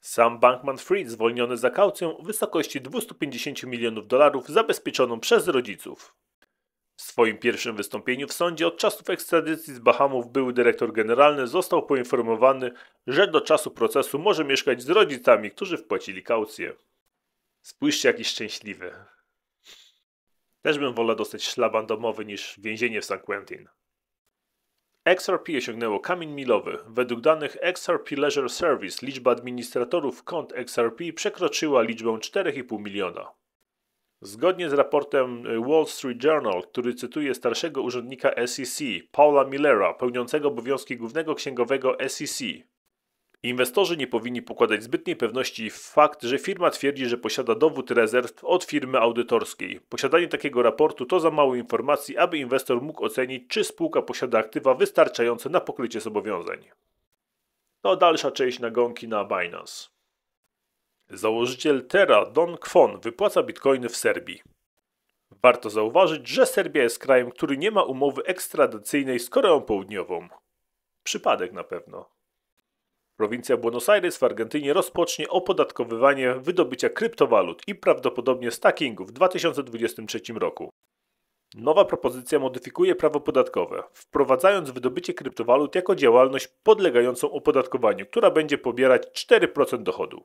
Sam Bankman-Fried zwolniony za kaucją w wysokości 250 milionów dolarów zabezpieczoną przez rodziców. W swoim pierwszym wystąpieniu w sądzie od czasów ekstradycji z Bahamów były dyrektor generalny został poinformowany, że do czasu procesu może mieszkać z rodzicami, którzy wpłacili kaucję. Spójrzcie jaki szczęśliwy. Też bym wolał dostać szlaban domowy niż więzienie w San Quentin. XRP osiągnęło kamień milowy. Według danych XRP Leisure Service liczba administratorów kont XRP przekroczyła liczbę 4,5 miliona. Zgodnie z raportem y, Wall Street Journal, który cytuje starszego urzędnika SEC, Paula Millera, pełniącego obowiązki głównego księgowego SEC, Inwestorzy nie powinni pokładać zbytniej pewności w fakt, że firma twierdzi, że posiada dowód rezerw od firmy audytorskiej. Posiadanie takiego raportu to za mało informacji, aby inwestor mógł ocenić, czy spółka posiada aktywa wystarczające na pokrycie zobowiązań. To dalsza część nagonki na Binance. Założyciel Terra, Don Kwon, wypłaca bitcoiny w Serbii. Warto zauważyć, że Serbia jest krajem, który nie ma umowy ekstradycyjnej z Koreą Południową. Przypadek na pewno. Prowincja Buenos Aires w Argentynie rozpocznie opodatkowywanie wydobycia kryptowalut i prawdopodobnie stackingu w 2023 roku. Nowa propozycja modyfikuje prawo podatkowe, wprowadzając wydobycie kryptowalut jako działalność podlegającą opodatkowaniu, która będzie pobierać 4% dochodu.